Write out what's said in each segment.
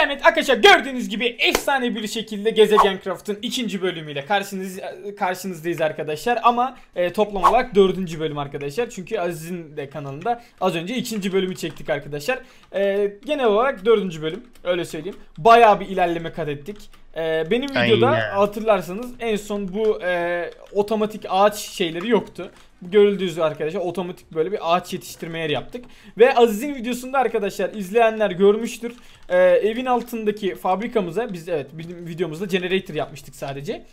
Selamet arkadaşlar gördüğünüz gibi efsane bir şekilde Gezegen Craft'ın ikinci bölümüyle karşınız, karşınızdayız arkadaşlar ama e, toplam olarak dördüncü bölüm arkadaşlar çünkü Aziz'in de kanalında az önce ikinci bölümü çektik arkadaşlar e, genel olarak dördüncü bölüm öyle söyleyeyim baya bir ilerleme kat ettik e, benim videoda Aynen. hatırlarsanız en son bu e, otomatik ağaç şeyleri yoktu görüldüğü üzere arkadaşlar otomatik böyle bir ağaç yetiştirme yeri yaptık. Ve Aziz'in videosunda arkadaşlar izleyenler görmüştür. Ee, evin altındaki fabrikamıza biz evet videomuzda generator yapmıştık sadece.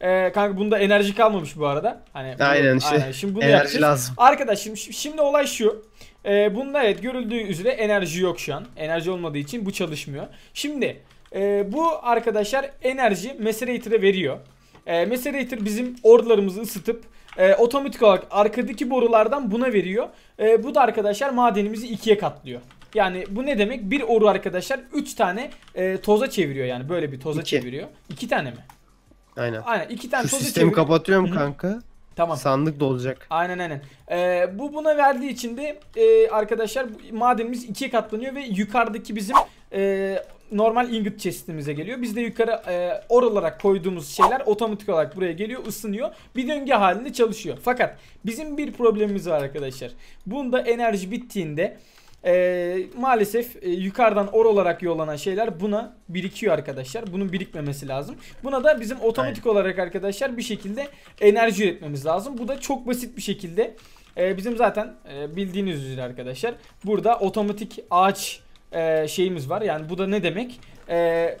Ee, kanka bunda enerji kalmamış bu arada. Hani bunu, aynen işte. Aynen. Şey, şimdi bunu enerji yapacağız. lazım. Arkadaş şimdi, şimdi olay şu. Ee, bunda evet görüldüğü üzere enerji yok şu an. Enerji olmadığı için bu çalışmıyor. Şimdi e, bu arkadaşlar enerji Macerator'a veriyor. E, Macerator bizim ordularımızı ısıtıp e, otomatik olarak arkadaki borulardan buna veriyor. E, bu da arkadaşlar madenimizi ikiye katlıyor. Yani bu ne demek? Bir oru arkadaşlar 3 tane e, toza çeviriyor yani böyle bir toza İki. çeviriyor. 2 tane mi? Aynen. Aynen 2 tane Şu toza sistemi çeviriyor. kapatıyorum kanka. Tamam. Sandık dolacak. Aynen aynen. Ee, bu buna verdiği için de e, arkadaşlar madenimiz ikiye katlanıyor ve yukarıdaki bizim e, normal ingot çeşitimize geliyor. Biz de yukarı e, oralarak koyduğumuz şeyler otomatik olarak buraya geliyor ısınıyor. Bir döngü halinde çalışıyor. Fakat bizim bir problemimiz var arkadaşlar. Bunda enerji bittiğinde e, maalesef e, yukarıdan or olarak yollanan şeyler buna birikiyor arkadaşlar. Bunun birikmemesi lazım. Buna da bizim otomatik Aynen. olarak arkadaşlar bir şekilde enerji üretmemiz lazım. Bu da çok basit bir şekilde e, bizim zaten e, bildiğiniz üzere arkadaşlar burada otomatik ağaç e, şeyimiz var. Yani bu da ne demek? E,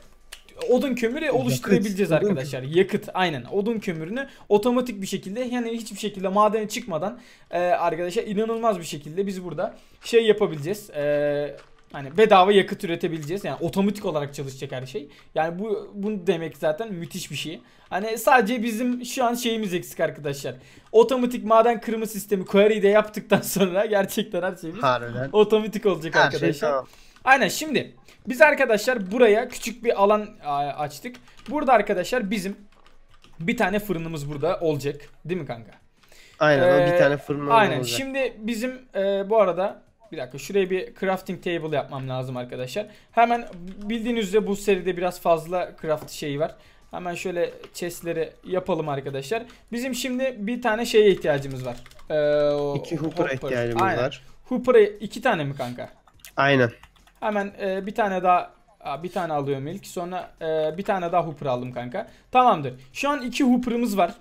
odun kömürü oluşturabileceğiz yakıt, arkadaşlar. Yakıt aynen odun kömürünü otomatik bir şekilde yani hiçbir şekilde madene çıkmadan e, arkadaşlar inanılmaz bir şekilde biz burada şey yapabileceğiz. E, Hani bedava yakıt üretebileceğiz. Yani otomatik olarak çalışacak her şey. Yani bu bunu demek zaten müthiş bir şey. Hani sadece bizim şu an şeyimiz eksik arkadaşlar. Otomatik maden kırma sistemi Quarry'de yaptıktan sonra gerçekten her şeyimiz Harbiden. otomatik olacak her şey arkadaşlar. Şey tamam. Aynen şimdi biz arkadaşlar buraya küçük bir alan açtık. Burada arkadaşlar bizim bir tane fırınımız burada olacak. Değil mi kanka? Aynen ee, bir tane fırın aynen. Şimdi bizim e, bu arada bir dakika şuraya bir crafting table yapmam lazım arkadaşlar. Hemen bildiğiniz üzere bu seride biraz fazla craft şeyi var. Hemen şöyle chestleri yapalım arkadaşlar. Bizim şimdi bir tane şeye ihtiyacımız var. Ee, iki hooper'a hopper. ihtiyacımız Aynen. var. Hooper'a iki tane mi kanka? Aynen. Hemen e, bir tane daha bir tane alıyorum ilk. Sonra e, bir tane daha hooper aldım kanka. Tamamdır. Şu an iki hooper'ımız var.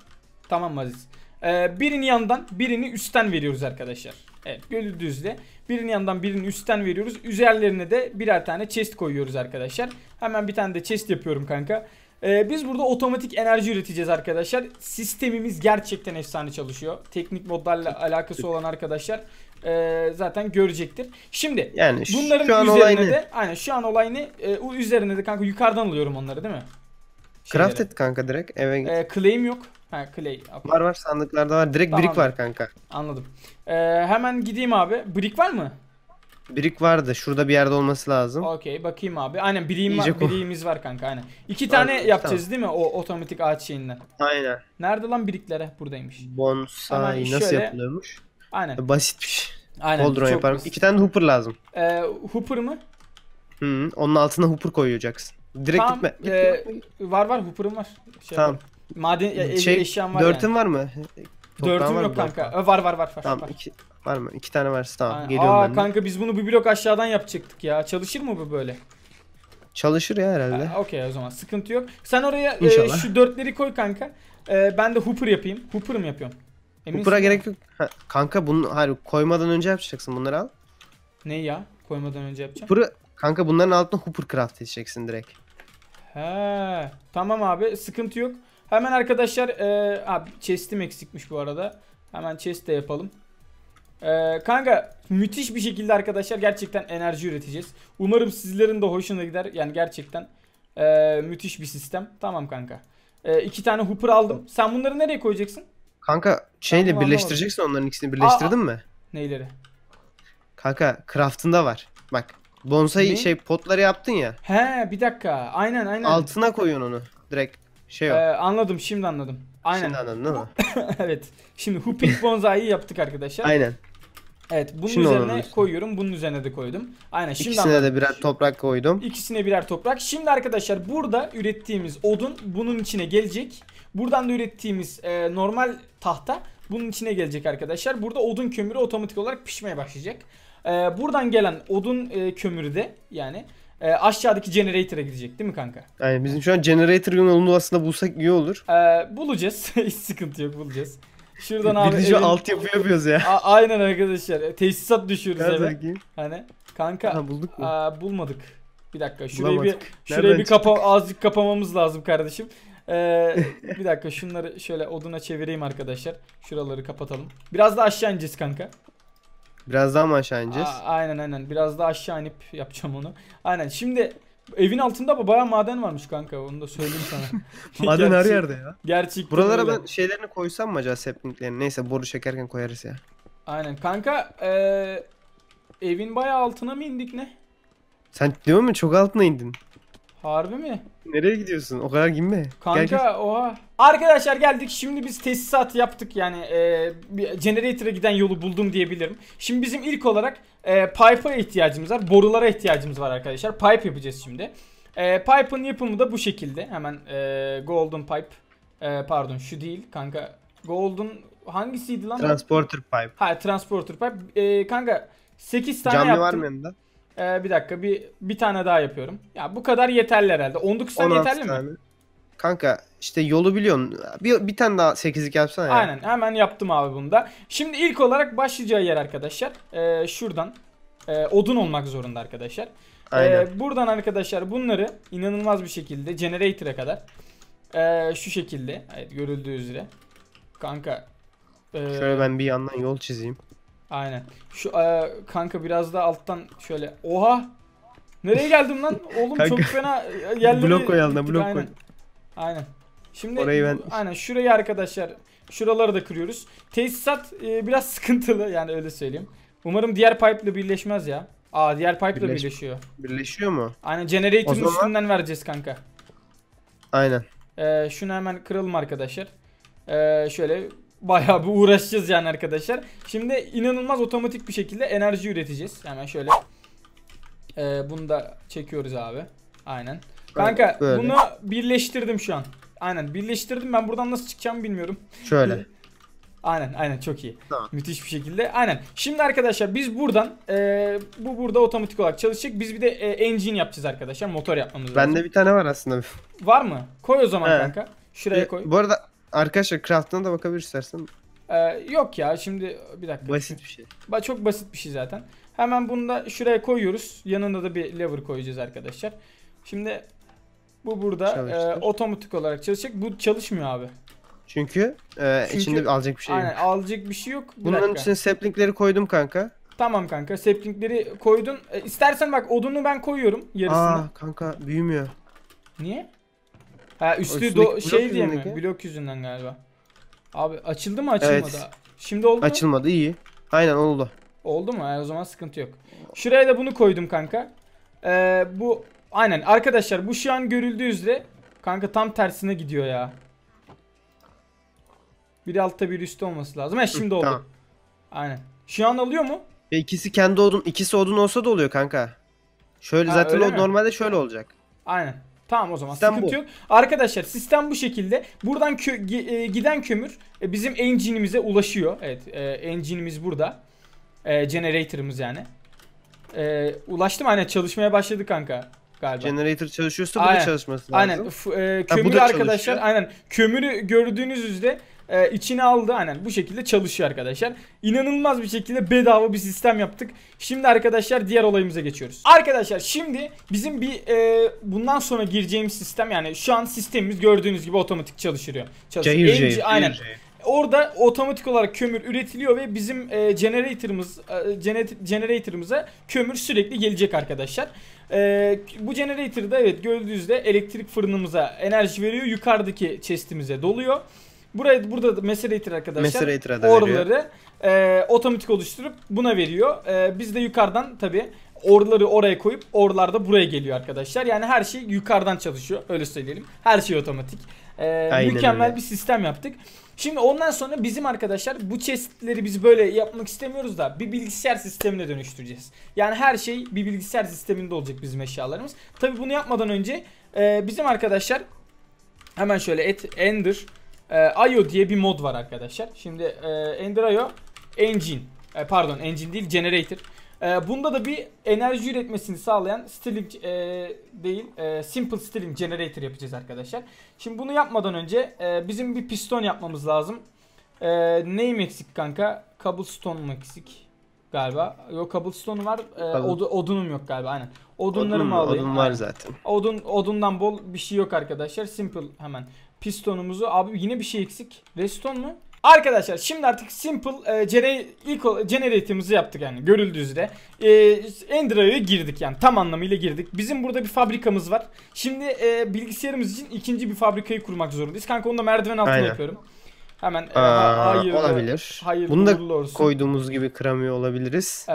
Tamam mı Aziz? E, birini yandan birini üstten veriyoruz arkadaşlar. Evet düzle. Birini yandan birini üstten veriyoruz. Üzerlerine de birer tane chest koyuyoruz arkadaşlar. Hemen bir tane de chest yapıyorum kanka. Ee, biz burada otomatik enerji üreteceğiz arkadaşlar. Sistemimiz gerçekten efsane çalışıyor. Teknik modlarla alakası olan arkadaşlar e, zaten görecektir. Şimdi yani bunların şu an üzerine de aynen şu an olayını, E, üzerine de kanka yukarıdan alıyorum onları değil mi? Şeyleri. Craft et kanka direkt eve git. E, claim yok. Ha clay. Okay. Var var sandıklarda var. Direkt tamam. brick var kanka. Anladım. E, hemen gideyim abi. Brick var mı? Brick vardı. Şurada bir yerde olması lazım. Okey bakayım abi. Aynen brick'im var, brick'imiz var kanka aynen. İki var, tane yapacağız tamam. değil mi o otomatik ağaç şeyinden? Aynen. Nerede lan brick'lere? Buradaymış. Bonsai nasıl şöyle... yapılıyormuş? Aynen. E, basit bir şey. Aynen. Cauldron yaparım. Basit. İki tane hooper lazım. Ee, hooper mı? Hı, -hı. onun altına hooper koyacaksın. Direkt tamam, gitme. E, var var hooper'ım var. Şey tamam. Var. Maden e, şey, eşyam var dörtün yani. var mı? dörtüm yok kanka. E, var var var. var tamam var. iki, var mı? İki tane varsa tamam Aynen. geliyorum Aa, ben de. kanka biz bunu bir blok aşağıdan yapacaktık ya. Çalışır mı bu böyle? Çalışır ya herhalde. Ha, Okey o zaman sıkıntı yok. Sen oraya e, şu dörtleri koy kanka. E, ben de hooper yapayım. Hooper mı yapıyorum? Emin Kupura gerek yok. Ha, kanka bunu hayır koymadan önce yapacaksın bunları al. Ne ya? Koymadan önce yapacağım. Hupuru, kanka bunların altına hupur craft edeceksin direkt. He. Tamam abi sıkıntı yok. Hemen arkadaşlar e, abi chest'im eksikmiş bu arada. Hemen chest de yapalım. E, kanka müthiş bir şekilde arkadaşlar gerçekten enerji üreteceğiz. Umarım sizlerin de hoşuna gider. Yani gerçekten e, müthiş bir sistem. Tamam kanka. E, iki tane hooper aldım. Sen bunları nereye koyacaksın? Kanka şeyle Tamam, birleştireceksin onların ikisini birleştirdin mi? Neyleri? Kanka craft'ında var. Bak bonsai Ne? şey potları yaptın ya. He bir dakika. Aynen aynen. Altına koyun onu. Direkt şey Ee, o. anladım şimdi anladım. Aynen. Şimdi anladın değil mi? evet. Şimdi Hooping Bonsai'yi yaptık arkadaşlar. Aynen. Evet bunun Şimdi üzerine anlıyorsun. koyuyorum. Bunun üzerine de koydum. Aynen şimdi İkisine anladım. de birer toprak koydum. İkisine birer toprak. Şimdi arkadaşlar burada ürettiğimiz odun bunun içine gelecek. Buradan da ürettiğimiz e, normal tahta bunun içine gelecek arkadaşlar. Burada odun kömürü otomatik olarak pişmeye başlayacak. E, buradan gelen odun e, kömürü de yani e, aşağıdaki generator'a gidecek değil mi kanka? Yani bizim şu an generator yolunu aslında bulsak iyi olur. E, bulacağız. Hiç sıkıntı yok bulacağız. Şuradan abi. Birinci evin... altyapı yapıyoruz ya. A- aynen arkadaşlar. E, tesisat düşüyoruz eve. Hani kanka. Ha, bulduk mu? Aa, bulmadık. Bir dakika şurayı Bulamadık. bir şurayı Nereden bir kapa azıcık kapamamız lazım kardeşim. Ee, bir dakika şunları şöyle oduna çevireyim arkadaşlar. Şuraları kapatalım. Biraz daha aşağı ineceğiz kanka. Biraz daha mı aşağı ineceğiz? Aa, aynen aynen. Biraz daha aşağı inip yapacağım onu. Aynen. Şimdi evin altında bayağı maden varmış kanka. Onu da söyleyeyim sana. maden Gerçek, her yerde ya. Gerçek. Buralara ben şeylerini koysam mı acaba sapplinglerini? Neyse boru çekerken koyarız ya. Aynen. Kanka ee, evin bayağı altına mı indik ne? Sen diyor musun çok altına indin? Harbi mi? Nereye gidiyorsun? O kadar gitme. Kanka gel, gel. oha. Arkadaşlar geldik şimdi biz tesisat yaptık yani e, generator'a giden yolu buldum diyebilirim. Şimdi bizim ilk olarak e, pipe'a ihtiyacımız var. Borulara ihtiyacımız var arkadaşlar. Pipe yapacağız şimdi. E, Pipe'ın yapımı da bu şekilde. Hemen e, golden pipe. E, pardon şu değil kanka. Golden hangisiydi lan? Transporter pipe. Hayır transporter pipe. E, kanka 8 tane Camlı yaptım. Camlı var mı yanında? Ee, bir dakika bir bir tane daha yapıyorum. Ya bu kadar yeterli herhalde. 19 tane yeterli tane. mi? Kanka işte yolu biliyorsun. Bir, bir tane daha 8'lik yapsana ya. Aynen hemen yaptım abi bunu da. Şimdi ilk olarak başlayacağı yer arkadaşlar. Ee, şuradan. Ee, odun olmak zorunda arkadaşlar. Ee, Aynen. Ee, buradan arkadaşlar bunları inanılmaz bir şekilde generator'a kadar. Ee, şu şekilde. Evet görüldüğü üzere. Kanka. Ee, Şöyle ben bir yandan yol çizeyim. Aynen. Şu e, kanka biraz da alttan şöyle. Oha! Nereye geldim lan? Oğlum Kanka, çok fena e, geldi. Blok koy altına gittik, blok koy. aynen. Şimdi Orayı ben- aynen şurayı arkadaşlar şuraları da kırıyoruz. Tesisat e, biraz sıkıntılı yani öyle söyleyeyim. Umarım diğer pipe ile birleşmez ya. Aa diğer pipe ile Birleş- birleşiyor. Birleşiyor mu? Aynen O generator'un zaman- üstünden vereceğiz kanka. Aynen. Ee, şunu hemen kıralım arkadaşlar. Ee, şöyle bayağı bir uğraşacağız yani arkadaşlar. Şimdi inanılmaz otomatik bir şekilde enerji üreteceğiz. Hemen şöyle. Ee, bunu da çekiyoruz abi. Aynen. Kanka Böyle. bunu birleştirdim şu an. Aynen birleştirdim. Ben buradan nasıl çıkacağımı bilmiyorum. Şöyle. Aynen aynen çok iyi. Tamam. Müthiş bir şekilde. Aynen. Şimdi arkadaşlar biz buradan e, bu burada otomatik olarak çalışacak. Biz bir de e, engine yapacağız arkadaşlar. Motor yapmamız lazım. Bende bir tane var aslında. Var mı? Koy o zaman He. kanka. Şuraya koy. Bu arada Arkadaşlar craft'ına da bakabilir istersen. Ee, yok ya şimdi bir dakika. Basit bir şey. Ba çok basit bir şey zaten. Hemen bunu da şuraya koyuyoruz. Yanında da bir lever koyacağız arkadaşlar. Şimdi bu burada e, otomatik olarak çalışacak. Bu çalışmıyor abi. Çünkü, e, Çünkü içinde alacak bir şey aynen, yok. alacak bir şey yok. Bir Bunların dakika. saplingleri koydum kanka. Tamam kanka saplingleri koydun. E, istersen bak odunu ben koyuyorum yarısını. Aa kanka büyümüyor. Niye? Ha üstü do- şey diye mi? Blok yüzünden galiba. Abi açıldı mı açılmadı? Evet. Şimdi oldu mu? Açılmadı iyi. Aynen oldu. Oldu mu? Yani o zaman sıkıntı yok. Şuraya da bunu koydum kanka. Ee, bu aynen arkadaşlar bu şu an görüldüğü üzere kanka tam tersine gidiyor ya. Bir altta bir üstte olması lazım. He şimdi oldu. Tamam. Aynen. Şu an alıyor mu? İkisi kendi odun, ikisi odun olsa da oluyor kanka. Şöyle Ha, zaten öyle o mi? normalde şöyle olacak. Aynen. Tamam o zaman sistem sıkıntı bu. yok. Arkadaşlar sistem bu şekilde. Buradan kö e, giden kömür e, bizim engine'imize ulaşıyor. Evet e, engine'imiz burada. E, generator'ımız yani. E, ulaştım aynen çalışmaya başladı kanka galiba. Generator çalışıyorsa aynen. bu da çalışması lazım. Aynen. F e, kömür ha, arkadaşlar çalışıyor. aynen. Kömürü gördüğünüz üzere e, içine aldı. Aynen bu şekilde çalışıyor arkadaşlar. İnanılmaz bir şekilde bedava bir sistem yaptık. Şimdi arkadaşlar diğer olayımıza geçiyoruz. Arkadaşlar şimdi bizim bir e, bundan sonra gireceğimiz sistem yani şu an sistemimiz gördüğünüz gibi otomatik çalışıyor. çalışıyor. Cahil, cahil, aynen. Cahil. Orada otomatik olarak kömür üretiliyor ve bizim e, generator'ımız e, gener- generator'ımıza kömür sürekli gelecek arkadaşlar. E, bu generator'da evet gördüğünüzde elektrik fırınımıza enerji veriyor. Yukarıdaki chest'imize doluyor. Buraya burada da itir arkadaşlar. Macerator'a da e, otomatik oluşturup buna veriyor. E, biz de yukarıdan tabi orları oraya koyup orlar da buraya geliyor arkadaşlar. Yani her şey yukarıdan çalışıyor öyle söyleyelim. Her şey otomatik. E, mükemmel öyle. bir sistem yaptık. Şimdi ondan sonra bizim arkadaşlar bu chestleri biz böyle yapmak istemiyoruz da bir bilgisayar sistemine dönüştüreceğiz. Yani her şey bir bilgisayar sisteminde olacak bizim eşyalarımız. Tabi bunu yapmadan önce e, bizim arkadaşlar hemen şöyle et ender e, ee, IO diye bir mod var arkadaşlar. Şimdi e, Ender IO engine e, pardon engine değil generator. E, bunda da bir enerji üretmesini sağlayan Stirling e, değil e, Simple Stirling Generator yapacağız arkadaşlar. Şimdi bunu yapmadan önce e, bizim bir piston yapmamız lazım. E, neyim eksik kanka? Cobblestone mu eksik? Galiba. Yok cobblestone'u var. E, od odunum yok galiba aynen. Odunlarımı odun, alayım. Odun var zaten. Odun, odundan bol bir şey yok arkadaşlar. Simple hemen pistonumuzu. Abi yine bir şey eksik. Reston mu? Arkadaşlar şimdi artık simple e, generate'imizi generate yaptık yani görüldüğü üzere. E, Ender'a girdik yani tam anlamıyla girdik. Bizim burada bir fabrikamız var. Şimdi e, bilgisayarımız için ikinci bir fabrikayı kurmak zorundayız. Kanka onu da merdiven altına yapıyorum. Hemen e, hayır olabilir. Hayır Bunu da olsun. koyduğumuz gibi kıramıyor olabiliriz. E,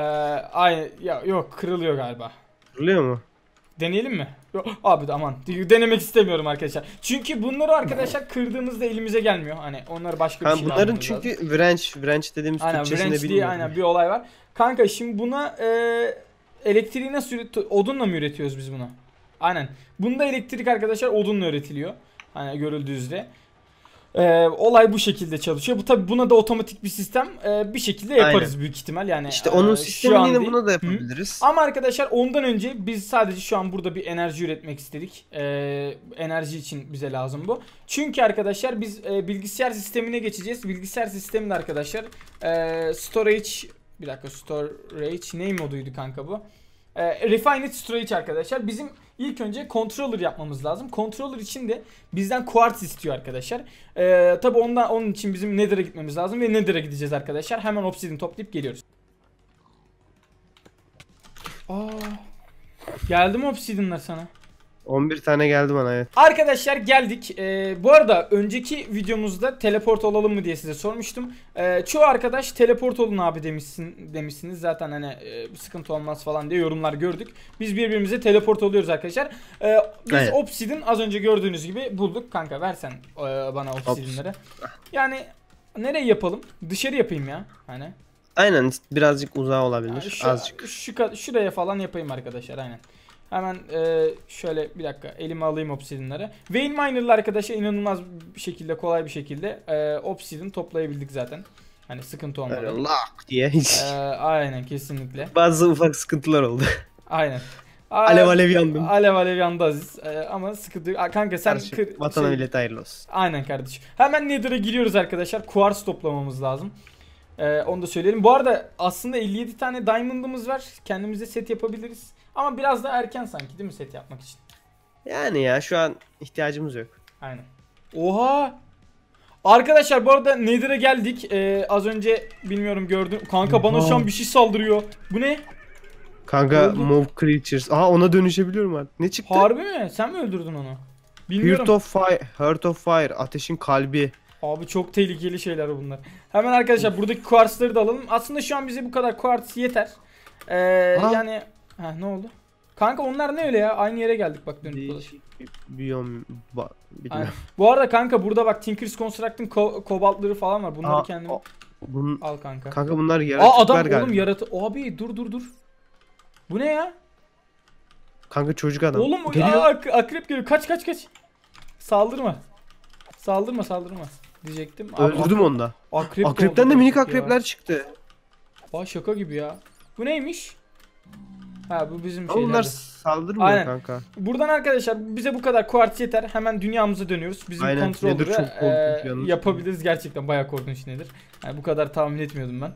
aynı ya yok kırılıyor galiba. Kırılıyor mu? Deneyelim mi? Abi de aman denemek istemiyorum arkadaşlar. Çünkü bunları arkadaşlar kırdığımızda elimize gelmiyor. Hani onları başka bir şey Bunların çünkü wrench, wrench dediğimiz aynen, Türkçesinde wrench diye, aynen bir olay var. Kanka şimdi buna e, elektriği nasıl odunla mı üretiyoruz biz bunu? Aynen. Bunda elektrik arkadaşlar odunla üretiliyor. Hani görüldüğü üzere. E, olay bu şekilde çalışıyor. Bu tabi buna da otomatik bir sistem e, bir şekilde yaparız Aynen. büyük ihtimal. Yani İşte e, onun e, sistemini yine buna da yapabiliriz. Hı. Ama arkadaşlar ondan önce biz sadece şu an burada bir enerji üretmek istedik. E, enerji için bize lazım bu. Çünkü arkadaşlar biz e, bilgisayar sistemine geçeceğiz. Bilgisayar sisteminde arkadaşlar e, storage bir dakika storage ne moduydu kanka bu? E, refined storage arkadaşlar. Bizim İlk önce controller yapmamız lazım. Controller için de bizden quartz istiyor arkadaşlar. Ee, tabi ondan, onun için bizim nether'a gitmemiz lazım ve nether'a gideceğiz arkadaşlar. Hemen obsidian toplayıp geliyoruz. Aa, geldim obsidian'la sana. 11 tane geldi bana evet. Arkadaşlar geldik. Ee, bu arada önceki videomuzda teleport olalım mı diye size sormuştum. Ee, çoğu arkadaş teleport olun abi demişsin, demişsiniz. Zaten hani e, sıkıntı olmaz falan diye yorumlar gördük. Biz birbirimize teleport oluyoruz arkadaşlar. Ee, biz evet. Obsid'in az önce gördüğünüz gibi bulduk. Kanka versen e, bana Obsid'inleri. Yani nereye yapalım? Dışarı yapayım ya. Hani. Aynen birazcık uzağa olabilir. Yani şu, azıcık. Şu, şuraya falan yapayım arkadaşlar aynen. Hemen e, şöyle bir dakika elime alayım obsidinleri. Vein Miner'la arkadaşa inanılmaz bir şekilde kolay bir şekilde e, obsidin toplayabildik zaten. Hani sıkıntı olmadı. Öyle diye. E, aynen kesinlikle. Bazı ufak sıkıntılar oldu. Aynen. A alev alev yandım. Alev alev yandı Aziz. Ee, ama sıkıntı. A, kanka sen... Kardeşim, kır, vatana şey... millet hayırlı olsun. Aynen kardeşim. Hemen Nether'a giriyoruz arkadaşlar. Kuars toplamamız lazım. Ee, onu da söyleyelim. Bu arada aslında 57 tane diamond'ımız var. Kendimize set yapabiliriz. Ama biraz da erken sanki değil mi set yapmak için? Yani ya şu an ihtiyacımız yok. Aynen. Oha! Arkadaşlar bu arada Nether'e geldik. Ee, az önce bilmiyorum gördüm. Kanka bana şu an bir şey saldırıyor. Bu ne? Kanka Mob Creatures. Aha ona dönüşebiliyorum artık. Ne çıktı? Harbi mi? Sen mi öldürdün onu? Bilmiyorum. Heart of Fire, Heart of Fire, ateşin kalbi. Abi çok tehlikeli şeyler bunlar. Hemen arkadaşlar buradaki kuarsları da alalım. Aslında şu an bize bu kadar kuars yeter. Ee, yani Ha ne oldu? Kanka onlar ne öyle ya? Aynı yere geldik bak dönüp dolaşıp. Biyom Bu arada kanka burada bak Tinker's Construct'ın ko kobaltları falan var. Bunları Aa, kendim o, bun... al kanka. Kanka bunlar yaratıklar Aa, adam, Oğlum yaratı... Abi dur dur dur. Bu ne ya? Kanka çocuk adam. Oğlum geliyor. Aa, ak akrep geliyor. Kaç kaç kaç. Saldırma. Saldırma saldırma. Diyecektim. Öldürdüm onu da. Akrep Akrepten de minik akrepler ya. çıktı. Aa şaka gibi ya. Bu neymiş? Ha bu bizim şeyler. Onlar saldırmıyor Aynen. kanka. Buradan arkadaşlar bize bu kadar kuart yeter. Hemen dünyamıza dönüyoruz. Bizim kontrolü e, yapabiliriz. Gerçekten bayağı korkunç nedir. Yani bu kadar tahmin etmiyordum ben.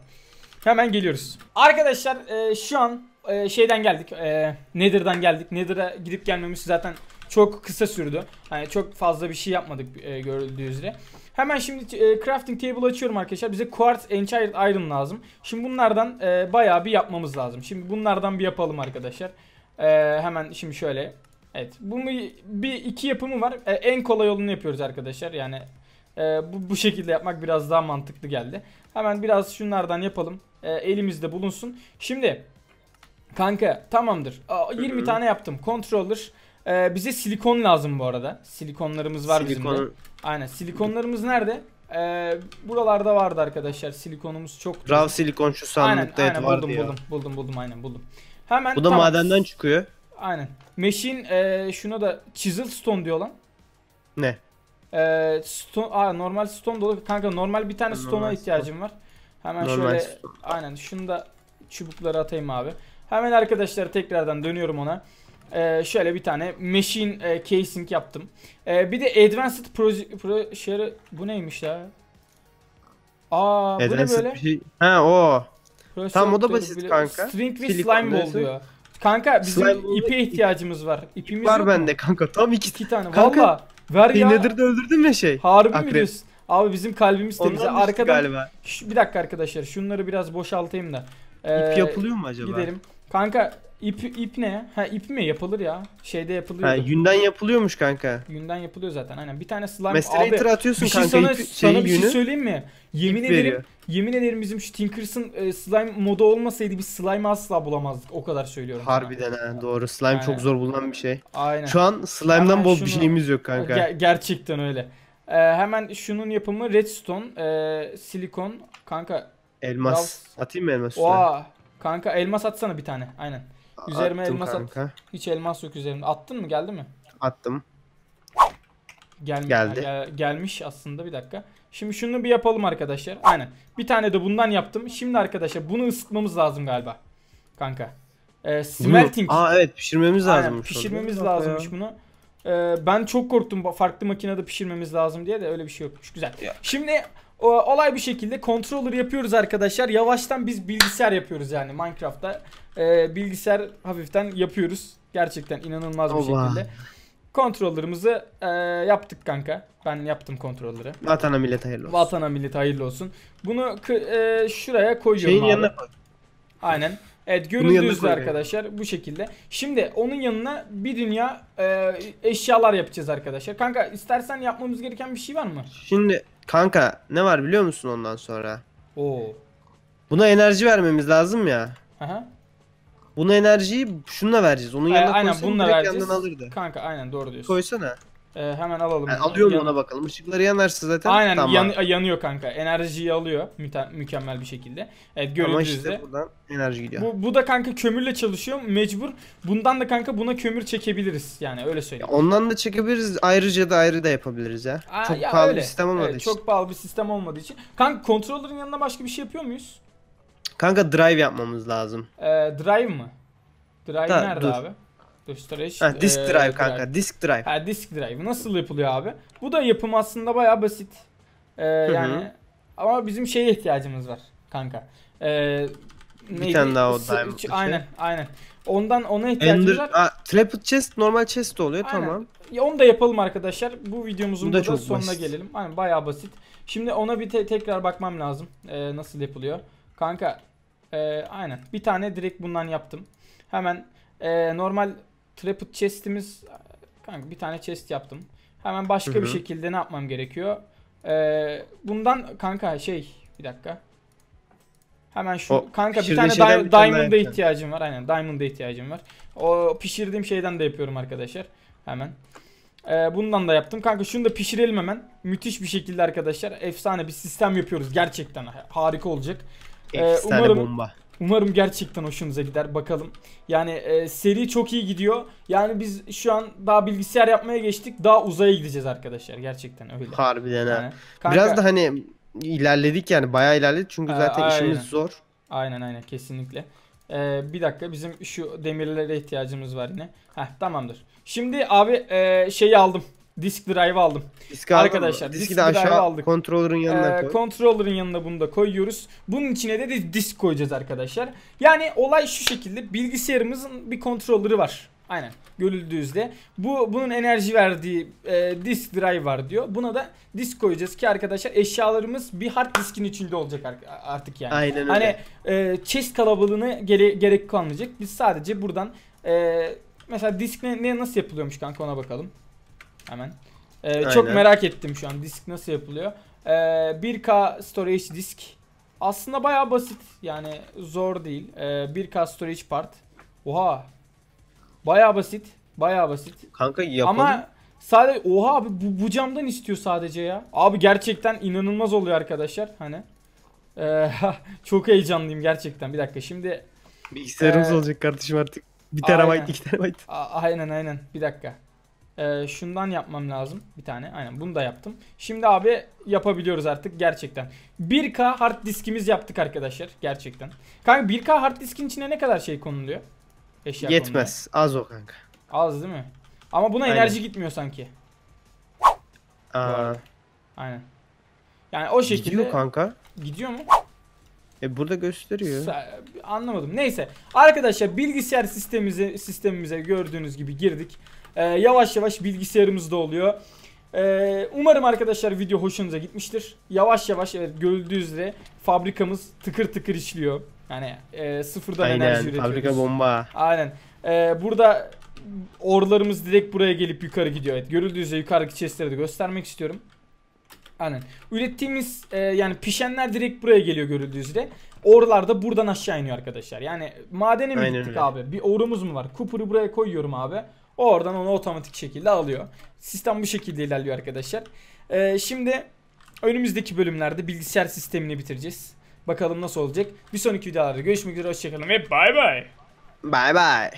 Hemen geliyoruz. Arkadaşlar e, şu an e, şeyden geldik. E, Nether'dan geldik. Nether'a gidip gelmemiz zaten çok kısa sürdü. Hani çok fazla bir şey yapmadık e, görüldüğü üzere. Hemen şimdi e, crafting table açıyorum arkadaşlar. Bize quartz enchanted iron lazım. Şimdi bunlardan e, bayağı bir yapmamız lazım. Şimdi bunlardan bir yapalım arkadaşlar. E, hemen şimdi şöyle. Evet. Bunu bir iki yapımı var. E, en kolay yolunu yapıyoruz arkadaşlar. Yani e, bu, bu şekilde yapmak biraz daha mantıklı geldi. Hemen biraz şunlardan yapalım. E, elimizde bulunsun. Şimdi kanka tamamdır. A, 20 tane yaptım. Controller ee, bize silikon lazım bu arada. Silikonlarımız var Silikon... bizim de. Aynen silikonlarımız nerede? Ee, buralarda vardı arkadaşlar silikonumuz çok. Rav silikon şu sandıkta aynen, aynen, vardı buldum, ya. Buldum buldum buldum aynen buldum. Hemen Bu da tamam. madenden çıkıyor. Aynen. Meşin e, şuna da chisel stone diyor lan. Ne? E, stone, aa, normal stone dolu. Kanka normal bir tane stone'a ihtiyacım stone. var. Hemen normal şöyle stone. aynen şunu da çubukları atayım abi. Hemen arkadaşlar tekrardan dönüyorum ona e, şöyle bir tane machine e, casing yaptım. E, bir de advanced pro, pro şey bu neymiş ya? Aa advanced bu ne böyle? Şey... Ha o. Pro tamam o da basit bile... kanka. String ve slime ball diyor. Kanka bizim slime ipe ihtiyacımız var. İpimiz var bende kanka. Tam iki, iki tane. Kanka, Valla ver ya. Nedir'de öldürdün mü şey? Harbi Akrep. mi diyorsun? Abi bizim kalbimiz temiz. Arkadan... galiba. Şş, bir dakika arkadaşlar şunları biraz boşaltayım da. Ee, İp yapılıyor mu acaba? Gidelim. Kanka İp, ip ne? Ha ip mi? Yapılır ya. Şeyde yapılıyor. Ha, yünden yapılıyormuş kanka. Yünden yapılıyor zaten aynen. Bir tane slime Masterator abi. atıyorsun bir şey kanka. Sana, ip, sana bir yünü, şey söyleyeyim mi? Yemin ederim veriyor. yemin ederim bizim şu Tinkers'ın e, slime modu olmasaydı bir slime asla bulamazdık. O kadar söylüyorum. Harbiden ha, doğru. Slime aynen. çok zor bulunan bir şey. Aynen. Şu an slime'dan hemen bol şunu, bir şeyimiz yok kanka. Ger- gerçekten öyle. Ee, hemen şunun yapımı redstone, e, silikon kanka. Elmas. Biraz... Atayım mı elmas üstüne? Oha. Kanka elmas atsana bir tane. Aynen. Üzerime Attım elmas kanka. at. Hiç elmas yok üzerinde. Attın mı geldi mi? Attım. Gelmiş, geldi. Gel, gelmiş aslında bir dakika. Şimdi şunu bir yapalım arkadaşlar. Aynen. Bir tane de bundan yaptım. Şimdi arkadaşlar bunu ısıtmamız lazım galiba. Kanka. E, smelting. Bunu, aa evet pişirmemiz lazım. Aynen, pişirmemiz lazımmış bunu. Ee, ben çok korktum farklı makinede pişirmemiz lazım diye de öyle bir şey yokmuş. Güzel. Ya. Şimdi o, olay bir şekilde controller yapıyoruz arkadaşlar. Yavaştan biz bilgisayar yapıyoruz yani Minecraft'ta. Ee, bilgisayar hafiften yapıyoruz. Gerçekten inanılmaz Oba. bir şekilde. Kontrollerimizi e, yaptık kanka. Ben yaptım kontrolleri. Vatana millet hayırlı olsun. Vatana millet hayırlı olsun. Bunu e, şuraya koyuyorum Şeyin abi. yanına koy. Aynen. Evet görüldüğü arkadaşlar bu şekilde. Şimdi onun yanına bir dünya e, eşyalar yapacağız arkadaşlar. Kanka istersen yapmamız gereken bir şey var mı? Şimdi kanka ne var biliyor musun ondan sonra? Oo. Buna enerji vermemiz lazım ya. Aha. Buna enerjiyi şununla vereceğiz. Onun yanına aynen, koysana bununla vereceğiz. yandan alırdı. Kanka aynen doğru diyorsun. Koysana. Ee, hemen alalım. Yani alıyor mu ona bakalım. Işıkları yanarsa zaten Aynen tamam. yan, yanıyor kanka. Enerjiyi alıyor mükemmel bir şekilde. Evet görüyoruz Ama işte de. buradan enerji gidiyor. Bu, bu da kanka kömürle çalışıyor mecbur. Bundan da kanka buna kömür çekebiliriz. Yani öyle söyleyeyim. Ya ondan da çekebiliriz. Ayrıca da ayrı da yapabiliriz ya. Aa, çok ya pahalı öyle. bir sistem olmadığı evet, için. Çok pahalı bir sistem olmadığı için. Kanka kontrollerin yanına başka bir şey yapıyor muyuz? Kanka drive yapmamız lazım. Ee, drive mı? Drive da, nerede dur. abi? storage. Ha, disk e, drive, kanka. Disk drive. Ha, disk drive. Nasıl yapılıyor abi? Bu da yapım aslında baya basit. Ee, yani ama bizim şeye ihtiyacımız var kanka. Ee, neydi? tane daha o diamond. Şey. Aynen aynen. Ondan ona ihtiyacımız Ender, var. A, trapple chest normal chest de oluyor aynen. tamam. Ya onu da yapalım arkadaşlar. Bu videomuzun bu da, da sonuna basit. gelelim. Aynen baya basit. Şimdi ona bir te- tekrar bakmam lazım. Ee, nasıl yapılıyor. Kanka e, aynen bir tane direkt bundan yaptım. Hemen e, normal Trapod chest'imiz kanka bir tane chest yaptım. Hemen başka Hı-hı. bir şekilde ne yapmam gerekiyor? Ee, bundan kanka şey bir dakika. Hemen şu o, kanka bir tane di- bir diamond'a ihtiyacım var. Aynen diamond'a ihtiyacım var. O pişirdiğim şeyden de yapıyorum arkadaşlar. Hemen. Ee, bundan da yaptım. Kanka şunu da pişirelim hemen. Müthiş bir şekilde arkadaşlar. Efsane bir sistem yapıyoruz. Gerçekten harika olacak. Ee, umarım, bomba. Umarım gerçekten hoşunuza gider bakalım. Yani e, seri çok iyi gidiyor. Yani biz şu an daha bilgisayar yapmaya geçtik. Daha uzaya gideceğiz arkadaşlar gerçekten öyle. Harbiden yani, ha. Kanka, Biraz da hani ilerledik yani bayağı ilerledik çünkü zaten aynen. işimiz zor. Aynen aynen kesinlikle. Ee, bir dakika bizim şu demirlere ihtiyacımız var yine. Heh tamamdır. Şimdi abi e, şeyi aldım. Disk drive aldım. Disk Arkadaşlar diski disk de aşağı aldık. Controller'ın yanına ee, koy. Controller'ın yanına bunu da koyuyoruz. Bunun içine de, disk koyacağız arkadaşlar. Yani olay şu şekilde bilgisayarımızın bir controller'ı var. Aynen görüldüğü üzere bu bunun enerji verdiği e, disk drive var diyor. Buna da disk koyacağız ki arkadaşlar eşyalarımız bir hard diskin içinde olacak artık yani. Aynen öyle. Hani e, chest kalabalığını gere gerek kalmayacak. Biz sadece buradan e, mesela disk ne, ne nasıl yapılıyormuş kanka ona bakalım hemen. Ee, çok merak ettim şu an disk nasıl yapılıyor. Ee, 1K storage disk. Aslında baya basit. Yani zor değil. Ee, 1K storage part. Oha. Baya basit. Baya basit. Kanka yapalım. Ama sadece oha abi bu, bu camdan istiyor sadece ya. Abi gerçekten inanılmaz oluyor arkadaşlar. Hani. Ee, çok heyecanlıyım gerçekten. Bir dakika şimdi. Bilgisayarımız ee, olacak kardeşim artık. bir terabayt iki terabayt. A aynen aynen. Bir dakika. Ee, şundan yapmam lazım bir tane. Aynen bunu da yaptım. Şimdi abi yapabiliyoruz artık gerçekten. 1K hard diskimiz yaptık arkadaşlar gerçekten. Kanka 1K hard diskin içine ne kadar şey konuluyor? Eşya Yetmez. Konuluyor. Az o kanka. Az değil mi? Ama buna Aynen. enerji gitmiyor sanki. Aa. Aynen. Yani o şekilde gidiyor kanka. Gidiyor mu? E burada gösteriyor. Anlamadım. Neyse. Arkadaşlar bilgisayar sistemimize sistemimize gördüğünüz gibi girdik e, yavaş yavaş bilgisayarımızda oluyor. E, umarım arkadaşlar video hoşunuza gitmiştir. Yavaş yavaş evet görüldüğü üzere fabrikamız tıkır tıkır işliyor. Yani e, sıfırdan Aynen, enerji üretiyoruz. fabrika bomba. Aynen. E, burada orlarımız direkt buraya gelip yukarı gidiyor. Evet görüldüğü üzere yukarıdaki chestlere de göstermek istiyorum. Aynen. Ürettiğimiz e, yani pişenler direkt buraya geliyor görüldüğü üzere. Orlar da buradan aşağı iniyor arkadaşlar. Yani madene mi Aynen gittik öyle. abi? Bir orumuz mu var? Cooper'ı buraya koyuyorum abi. O oradan onu otomatik şekilde alıyor. Sistem bu şekilde ilerliyor arkadaşlar. Ee, şimdi önümüzdeki bölümlerde bilgisayar sistemini bitireceğiz. Bakalım nasıl olacak. Bir sonraki videolarda görüşmek üzere. Hoşçakalın ve bay bay. Bay bay.